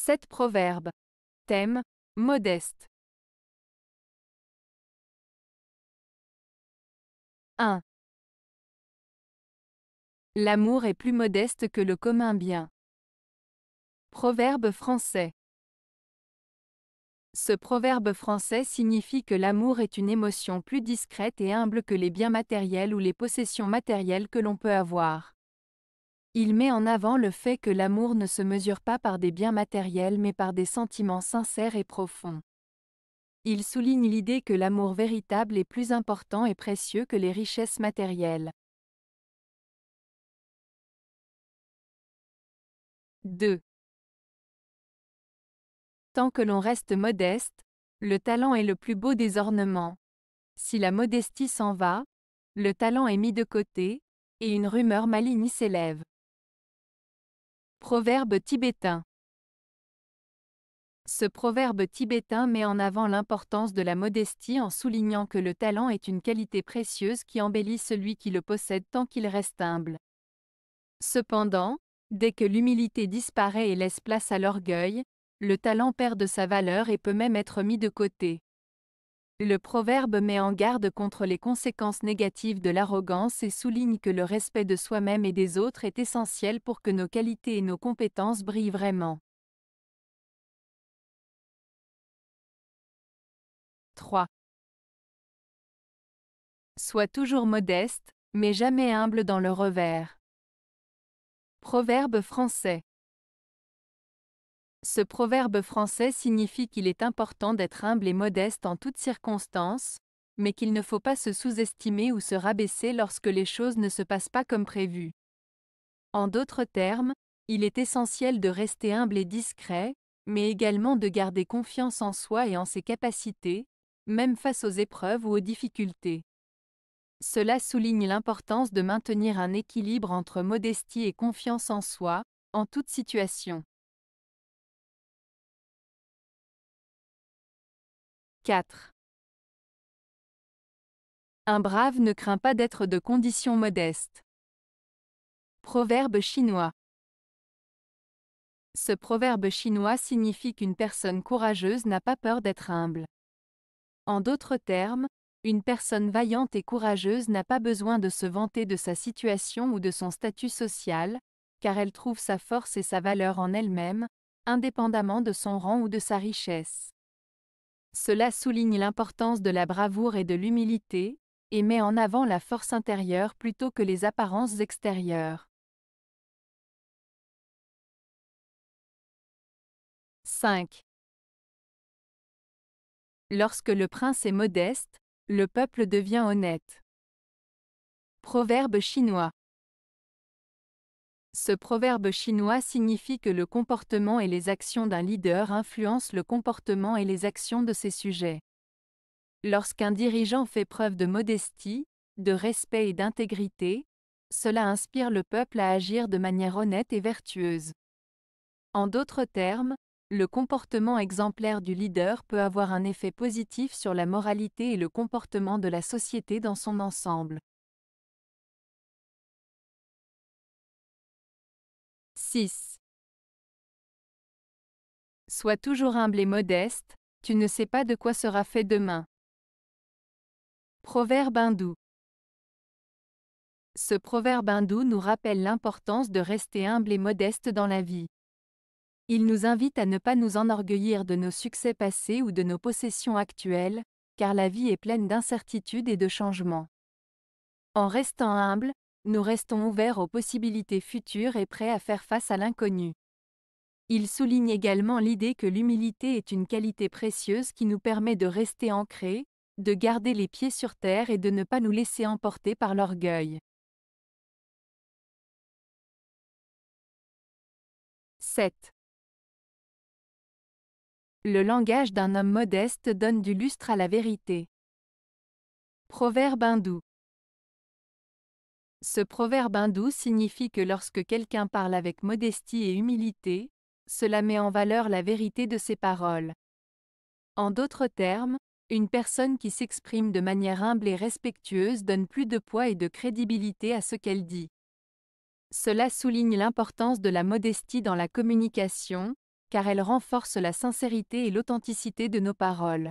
7 proverbes. Thème Modeste. 1. L'amour est plus modeste que le commun bien. Proverbe français. Ce proverbe français signifie que l'amour est une émotion plus discrète et humble que les biens matériels ou les possessions matérielles que l'on peut avoir. Il met en avant le fait que l'amour ne se mesure pas par des biens matériels mais par des sentiments sincères et profonds. Il souligne l'idée que l'amour véritable est plus important et précieux que les richesses matérielles. 2. Tant que l'on reste modeste, le talent est le plus beau des ornements. Si la modestie s'en va, le talent est mis de côté, et une rumeur maligne s'élève. Proverbe tibétain. Ce proverbe tibétain met en avant l'importance de la modestie en soulignant que le talent est une qualité précieuse qui embellit celui qui le possède tant qu'il reste humble. Cependant, dès que l'humilité disparaît et laisse place à l'orgueil, le talent perd de sa valeur et peut même être mis de côté. Le proverbe met en garde contre les conséquences négatives de l'arrogance et souligne que le respect de soi-même et des autres est essentiel pour que nos qualités et nos compétences brillent vraiment. 3. Sois toujours modeste, mais jamais humble dans le revers. Proverbe français. Ce proverbe français signifie qu'il est important d'être humble et modeste en toutes circonstances, mais qu'il ne faut pas se sous-estimer ou se rabaisser lorsque les choses ne se passent pas comme prévu. En d'autres termes, il est essentiel de rester humble et discret, mais également de garder confiance en soi et en ses capacités, même face aux épreuves ou aux difficultés. Cela souligne l'importance de maintenir un équilibre entre modestie et confiance en soi, en toute situation. 4. Un brave ne craint pas d'être de condition modeste. Proverbe chinois. Ce proverbe chinois signifie qu'une personne courageuse n'a pas peur d'être humble. En d'autres termes, une personne vaillante et courageuse n'a pas besoin de se vanter de sa situation ou de son statut social, car elle trouve sa force et sa valeur en elle-même, indépendamment de son rang ou de sa richesse. Cela souligne l'importance de la bravoure et de l'humilité, et met en avant la force intérieure plutôt que les apparences extérieures. 5. Lorsque le prince est modeste, le peuple devient honnête. Proverbe chinois. Ce proverbe chinois signifie que le comportement et les actions d'un leader influencent le comportement et les actions de ses sujets. Lorsqu'un dirigeant fait preuve de modestie, de respect et d'intégrité, cela inspire le peuple à agir de manière honnête et vertueuse. En d'autres termes, le comportement exemplaire du leader peut avoir un effet positif sur la moralité et le comportement de la société dans son ensemble. 6. Sois toujours humble et modeste, tu ne sais pas de quoi sera fait demain. Proverbe hindou. Ce proverbe hindou nous rappelle l'importance de rester humble et modeste dans la vie. Il nous invite à ne pas nous enorgueillir de nos succès passés ou de nos possessions actuelles, car la vie est pleine d'incertitudes et de changements. En restant humble, nous restons ouverts aux possibilités futures et prêts à faire face à l'inconnu. Il souligne également l'idée que l'humilité est une qualité précieuse qui nous permet de rester ancrés, de garder les pieds sur terre et de ne pas nous laisser emporter par l'orgueil. 7. Le langage d'un homme modeste donne du lustre à la vérité. Proverbe hindou. Ce proverbe hindou signifie que lorsque quelqu'un parle avec modestie et humilité, cela met en valeur la vérité de ses paroles. En d'autres termes, une personne qui s'exprime de manière humble et respectueuse donne plus de poids et de crédibilité à ce qu'elle dit. Cela souligne l'importance de la modestie dans la communication, car elle renforce la sincérité et l'authenticité de nos paroles.